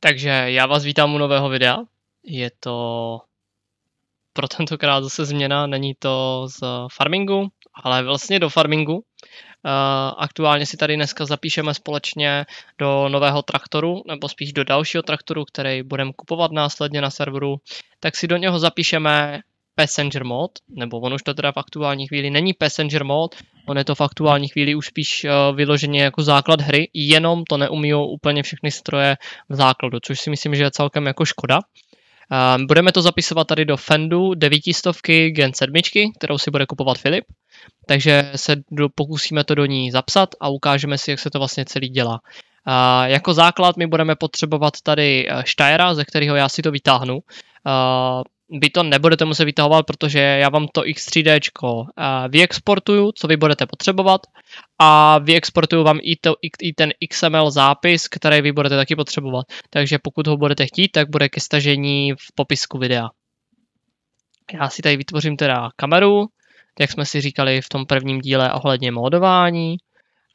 Takže já vás vítám u nového videa. Je to pro tentokrát zase změna, není to z farmingu, ale vlastně do farmingu. Eh, aktuálně si tady dneska zapíšeme společně do nového traktoru, nebo spíš do dalšího traktoru, který budeme kupovat následně na serveru. Tak si do něho zapíšeme passenger mod, nebo on už to teda v aktuální chvíli není passenger mod, on je to v aktuální chvíli už spíš uh, vyloženě jako základ hry, jenom to neumí úplně všechny stroje v základu, což si myslím, že je celkem jako škoda. Eh, budeme to zapisovat tady do Fendu 900 Gen 7, kterou si bude kupovat Filip, takže se do, pokusíme to do ní zapsat a ukážeme si, jak se to vlastně celý dělá. Uh, jako základ my budeme potřebovat tady Štajera, ze kterého já si to vytáhnu. Uh, vy to nebudete muset vytahovat, protože já vám to X3D eh, vyexportuju, co vy budete potřebovat a vyexportuju vám i, to, i ten XML zápis, který vy budete taky potřebovat. Takže pokud ho budete chtít, tak bude ke stažení v popisku videa. Já si tady vytvořím teda kameru, jak jsme si říkali v tom prvním díle ohledně módování.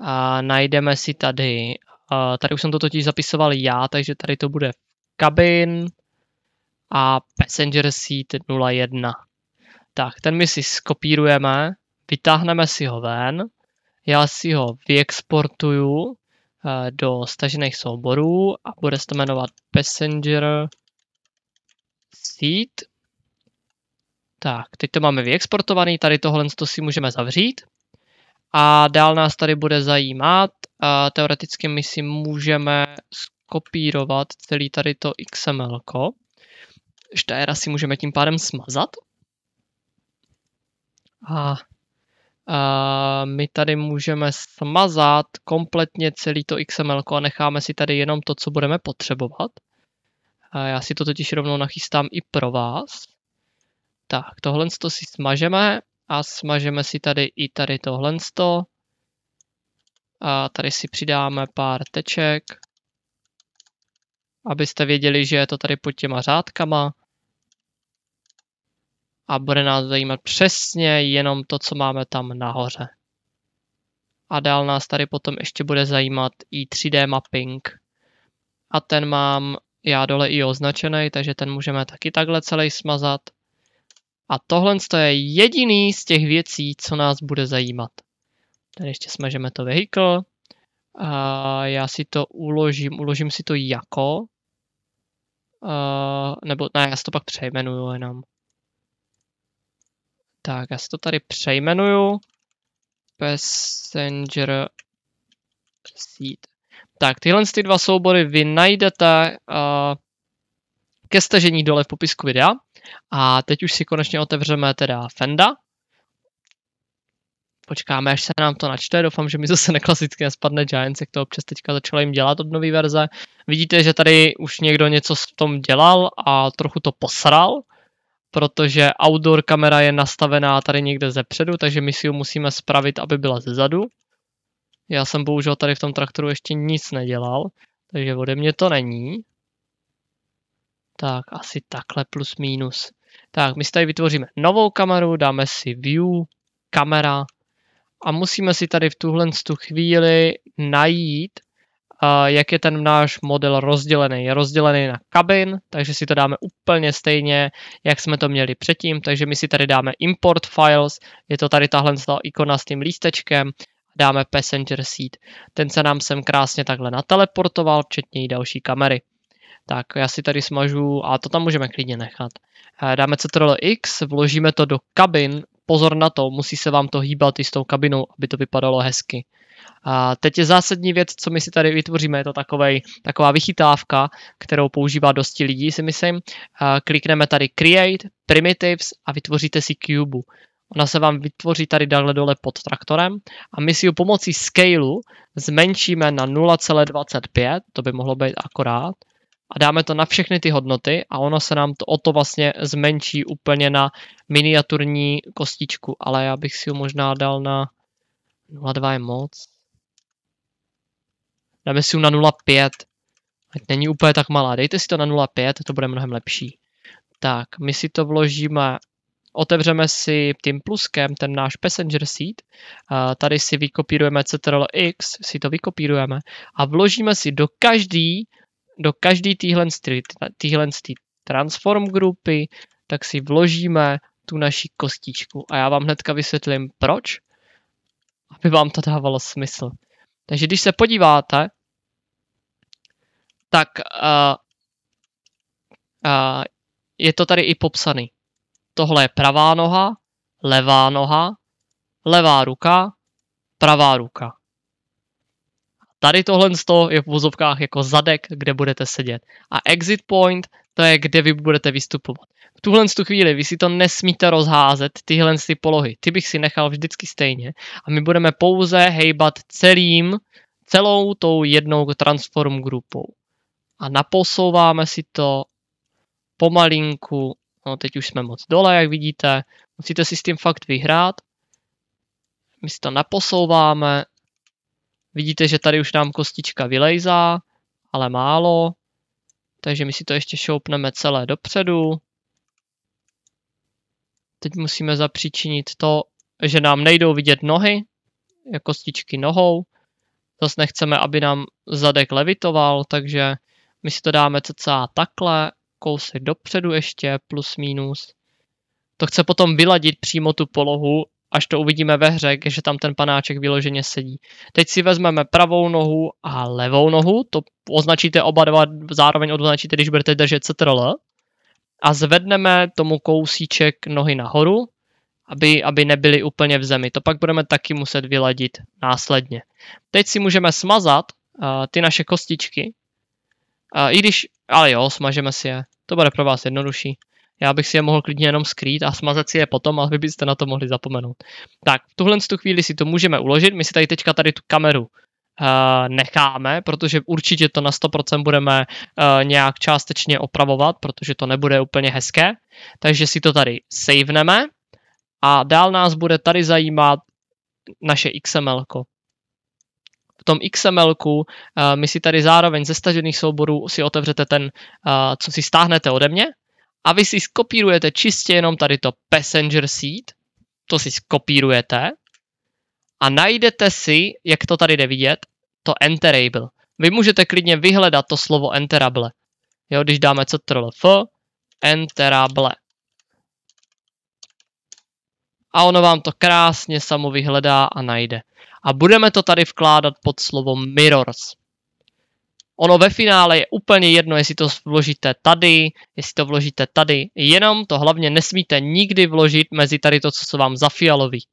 A najdeme si tady, eh, tady už jsem to totiž zapisoval já, takže tady to bude kabin, a Passenger Seat 01. Tak, ten my si skopírujeme, vytáhneme si ho ven, já si ho vyexportuju eh, do stažených souborů a bude se to jmenovat Passenger Seat. Tak, teď to máme vyexportovaný, tady tohle to si můžeme zavřít. A dál nás tady bude zajímat, a eh, teoreticky my si můžeme skopírovat celý tady to XML. -ko. Štajera si můžeme tím pádem smazat. A, a my tady můžeme smazat kompletně celý to XML a necháme si tady jenom to, co budeme potřebovat. A já si to totiž rovnou nachystám i pro vás. Tak, tohle to si smažeme a smažeme si tady i tady tohle. A tady si přidáme pár teček, abyste věděli, že je to tady pod těma řádkama a bude nás zajímat přesně jenom to, co máme tam nahoře. A dál nás tady potom ještě bude zajímat i 3D mapping. A ten mám já dole i označený, takže ten můžeme taky takhle celý smazat. A tohle je jediný z těch věcí, co nás bude zajímat. Tady ještě smažeme to vehicle. A já si to uložím, uložím si to jako. A nebo ne, já si to pak přejmenuju jenom. Tak, já si to tady přejmenuju. Passenger Seat. Tak, tyhle ty dva soubory vy najdete uh, ke stažení dole v popisku videa. A teď už si konečně otevřeme teda Fenda. Počkáme, až se nám to načte. Doufám, že mi zase neklasicky nespadne Giants, jak to občas teďka začalo jim dělat od nové verze. Vidíte, že tady už někdo něco s tom dělal a trochu to posral protože outdoor kamera je nastavená tady někde ze předu, takže my si ji musíme spravit, aby byla ze zadu. Já jsem bohužel tady v tom traktoru ještě nic nedělal, takže ode mě to není. Tak, asi takhle plus minus. Tak, my si tady vytvoříme novou kameru, dáme si view, kamera a musíme si tady v tuhle chvíli najít jak je ten náš model rozdělený. Je rozdělený na kabin, takže si to dáme úplně stejně, jak jsme to měli předtím. Takže my si tady dáme import files, je to tady tahle ikona s tím lístečkem, dáme passenger seat. Ten se nám sem krásně takhle nateleportoval, včetně i další kamery. Tak já si tady smažu, a to tam můžeme klidně nechat. Eh, dáme Ctrl X, vložíme to do kabin, pozor na to, musí se vám to hýbat i s tou kabinou, aby to vypadalo hezky. A teď je zásadní věc, co my si tady vytvoříme, je to takovej, taková vychytávka, kterou používá dosti lidí, si myslím. A klikneme tady Create, Primitives a vytvoříte si Cube. Ona se vám vytvoří tady dále dole pod traktorem a my si ji pomocí scaleu zmenšíme na 0,25, to by mohlo být akorát, a dáme to na všechny ty hodnoty a ono se nám to o to vlastně zmenší úplně na miniaturní kostičku, ale já bych si ho možná dal na 0,2 je moc, Dáme si ho na 0,5. Ať není úplně tak malá. Dejte si to na 0,5, to bude mnohem lepší. Tak, my si to vložíme, otevřeme si tím pluskem ten náš passenger seat. a tady si vykopírujeme ctrl x, si to vykopírujeme a vložíme si do každý, do každý týhle, týhle transform grupy, tak si vložíme tu naši kostičku a já vám hnedka vysvětlím proč, aby vám to dávalo smysl. Takže když se podíváte, tak uh, uh, je to tady i popsaný. Tohle je pravá noha, levá noha, levá ruka, pravá ruka. Tady tohle je v vozovkách jako zadek, kde budete sedět. A exit point, to je, kde vy budete vystupovat tuhle tu chvíli vy si to nesmíte rozházet, tyhle ty polohy. Ty bych si nechal vždycky stejně. A my budeme pouze hejbat celým, celou tou jednou transform grupou. A naposouváme si to pomalinku. No teď už jsme moc dole, jak vidíte. Musíte si s tím fakt vyhrát. My si to naposouváme. Vidíte, že tady už nám kostička vylejzá, ale málo. Takže my si to ještě šoupneme celé dopředu. Teď musíme zapříčinit to, že nám nejdou vidět nohy, jako stičky nohou. Zase nechceme, aby nám zadek levitoval, takže my si to dáme cca takhle, kousek dopředu ještě, plus minus. To chce potom vyladit přímo tu polohu, až to uvidíme ve hře, že tam ten panáček vyloženě sedí. Teď si vezmeme pravou nohu a levou nohu, to označíte oba dva, zároveň označíte, když budete držet CTRL a zvedneme tomu kousíček nohy nahoru, aby, aby nebyly úplně v zemi. To pak budeme taky muset vyladit následně. Teď si můžeme smazat uh, ty naše kostičky, uh, i když, ale jo, smažeme si je, to bude pro vás jednodušší. Já bych si je mohl klidně jenom skrýt a smazat si je potom, aby byste na to mohli zapomenout. Tak, v tuhle tu chvíli si to můžeme uložit, my si tady teďka tady tu kameru Eh, necháme, protože určitě to na 100% budeme eh, nějak částečně opravovat, protože to nebude úplně hezké. Takže si to tady saveneme a dál nás bude tady zajímat naše XML. -ko. V tom XML eh, my si tady zároveň ze stažených souborů si otevřete ten, co si stáhnete ode mě a vy si skopírujete čistě jenom tady to passenger seed, to si skopírujete a najdete si, jak to tady jde vidět, to enterable. Vy můžete klidně vyhledat to slovo enterable. Jo, když dáme f, enterable. A ono vám to krásně samo vyhledá a najde. A budeme to tady vkládat pod slovo mirrors. Ono ve finále je úplně jedno, jestli to vložíte tady, jestli to vložíte tady, jenom to hlavně nesmíte nikdy vložit mezi tady to, co se vám zafialoví.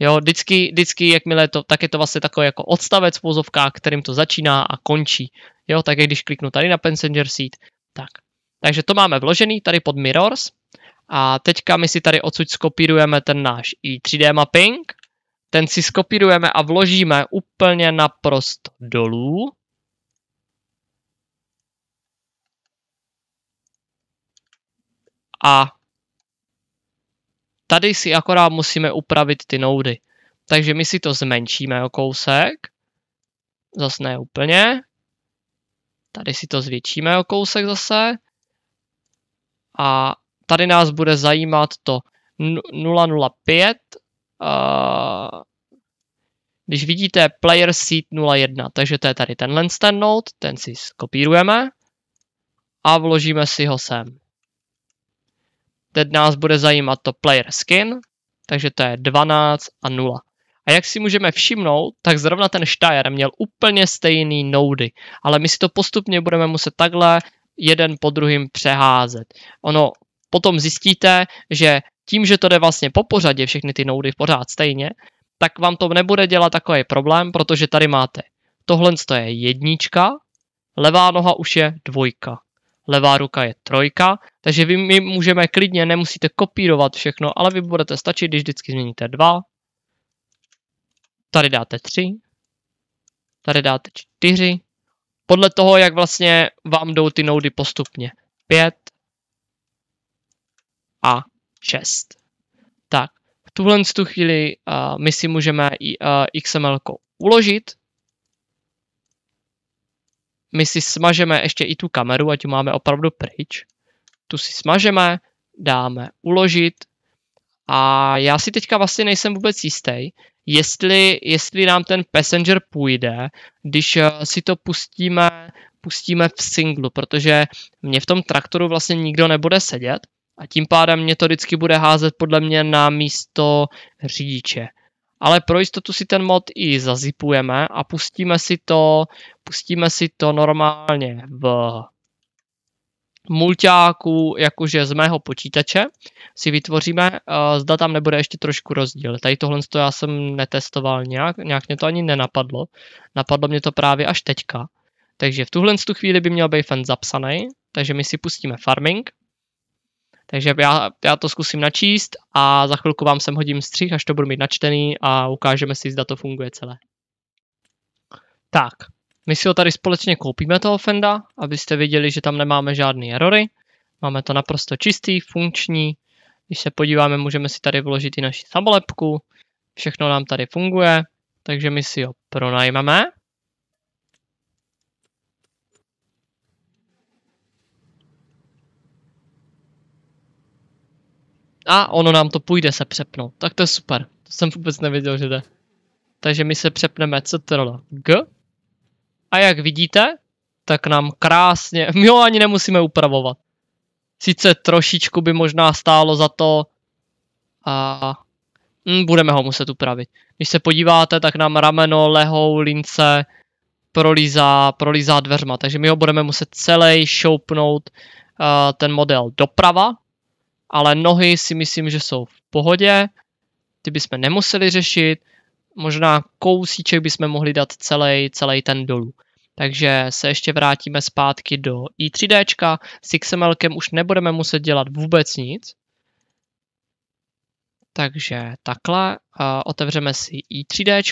Jo, vždycky, vždycky, jakmile to, tak je to vlastně takový jako odstavec pouzovka, kterým to začíná a končí. Jo, tak když kliknu tady na Passenger Seat, tak. Takže to máme vložený tady pod Mirrors a teďka my si tady odsud skopírujeme ten náš i 3D mapping, ten si skopírujeme a vložíme úplně naprost dolů. A Tady si akorát musíme upravit ty noudy. Takže my si to zmenšíme o kousek. Zase ne úplně. Tady si to zvětšíme o kousek zase. A tady nás bude zajímat to 005. když vidíte player seat 01, takže to je tady tenhle ten node, ten si skopírujeme a vložíme si ho sem teď nás bude zajímat to player skin, takže to je 12 a 0. A jak si můžeme všimnout, tak zrovna ten Steyr měl úplně stejný nody, ale my si to postupně budeme muset takhle jeden po druhým přeházet. Ono potom zjistíte, že tím, že to jde vlastně po pořadě, všechny ty nody pořád stejně, tak vám to nebude dělat takový problém, protože tady máte tohle je jednička, levá noha už je dvojka levá ruka je trojka, takže vy my můžeme klidně, nemusíte kopírovat všechno, ale vy budete stačit, když vždycky změníte dva. Tady dáte tři. Tady dáte čtyři. Podle toho, jak vlastně vám jdou ty noudy postupně. Pět. A šest. Tak, v tuhle tu chvíli uh, my si můžeme i, uh, XML uložit, my si smažeme ještě i tu kameru, ať ji máme opravdu pryč. Tu si smažeme, dáme uložit a já si teďka vlastně nejsem vůbec jistý, jestli, jestli nám ten passenger půjde, když eh, si to pustíme, pustíme v singlu, protože mě v tom traktoru vlastně nikdo nebude sedět a tím pádem mě to vždycky bude házet podle mě na místo řidiče ale pro jistotu si ten mod i zazipujeme a pustíme si to, pustíme si to normálně v mulťáku, jakože z mého počítače si vytvoříme, eh, zda tam nebude ještě trošku rozdíl. Tady tohle já jsem netestoval nějak, nějak mě to ani nenapadlo. Napadlo mě to právě až teďka. Takže v tuhle chvíli by měl být fan zapsaný, takže my si pustíme farming, takže já, já to zkusím načíst a za chvilku vám sem hodím střih, až to budu mít načtený a ukážeme si, zda to funguje celé. Tak, my si ho tady společně koupíme toho Fenda, abyste viděli, že tam nemáme žádné erory. Máme to naprosto čistý, funkční. Když se podíváme, můžeme si tady vložit i naši samolepku. Všechno nám tady funguje, takže my si ho pronajmeme. A ono nám to půjde se přepnout. Tak to je super. To jsem vůbec nevěděl, že jde. Takže my se přepneme ctrl g. A jak vidíte, tak nám krásně, my ho ani nemusíme upravovat. Sice trošičku by možná stálo za to a mm, budeme ho muset upravit. Když se podíváte, tak nám rameno, lehou, lince prolízá, prolízá dveřma, takže my ho budeme muset celý šoupnout uh, ten model doprava, ale nohy si myslím, že jsou v pohodě, ty bychom nemuseli řešit, možná kousíček bychom mohli dát celý, celý ten dolů. Takže se ještě vrátíme zpátky do i3D, s XML už nebudeme muset dělat vůbec nic. Takže takhle, otevřeme si i3D,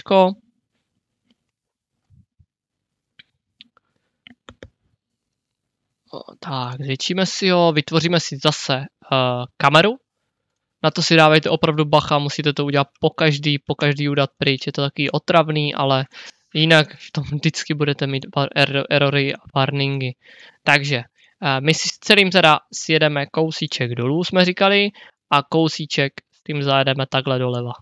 tak, zvětšíme si ho, vytvoříme si zase uh, kameru. Na to si dávejte opravdu bacha, musíte to udělat po každý, po každý udat pryč. Je to takový otravný, ale jinak v tom vždycky budete mít pár er- erory a warningy. Takže uh, my si s celým teda sjedeme kousíček dolů, jsme říkali, a kousíček s tím zajedeme takhle doleva.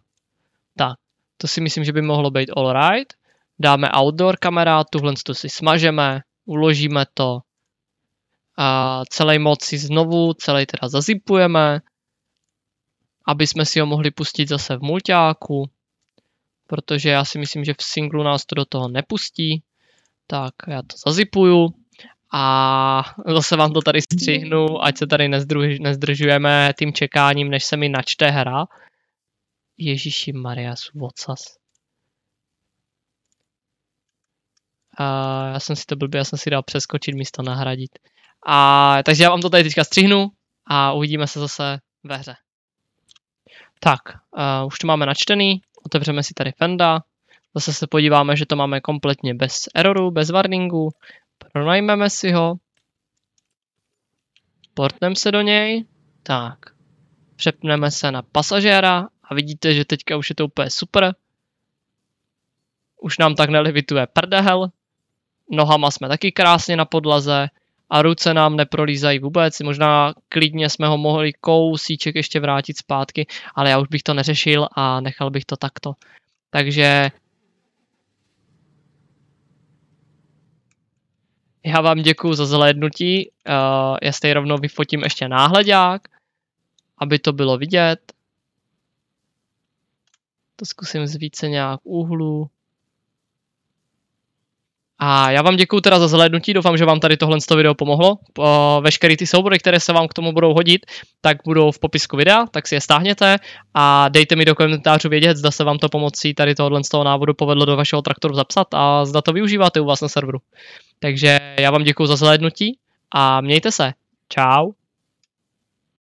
Tak, to si myslím, že by mohlo být alright. Dáme outdoor kamera, tuhle si smažeme, uložíme to, a celý mod si znovu, celý teda zazipujeme, aby jsme si ho mohli pustit zase v multiáku, protože já si myslím, že v singlu nás to do toho nepustí. Tak já to zazipuju a zase vám to tady střihnu, ať se tady nezdruž, nezdržujeme tím čekáním, než se mi načte hra. Ježíši Maria, vocas. Uh, já jsem si to blbý, já jsem si dal přeskočit místo nahradit. A takže já vám to tady teďka střihnu a uvidíme se zase ve hře. Tak, uh, už to máme načtený, otevřeme si tady Fenda, zase se podíváme, že to máme kompletně bez erorů, bez warningu, pronajmeme si ho, portneme se do něj, tak, přepneme se na pasažéra a vidíte, že teďka už je to úplně super. Už nám tak nelivituje prdehel, nohama jsme taky krásně na podlaze, a ruce nám neprolízají vůbec. Možná klidně jsme ho mohli kousíček ještě vrátit zpátky, ale já už bych to neřešil a nechal bych to takto. Takže Já vám děkuji za zhlédnutí. Uh, eh, já stejně rovnou vyfotím ještě náhledák, aby to bylo vidět. To zkusím z více nějak úhlu. A já vám děkuji teda za zhlédnutí, doufám, že vám tady tohle video pomohlo. Veškeré ty soubory, které se vám k tomu budou hodit, tak budou v popisku videa, tak si je stáhněte a dejte mi do komentářů vědět, zda se vám to pomocí tady tohle z toho návodu povedlo do vašeho traktoru zapsat a zda to využíváte u vás na serveru. Takže já vám děkuji za zhlédnutí a mějte se. Ciao.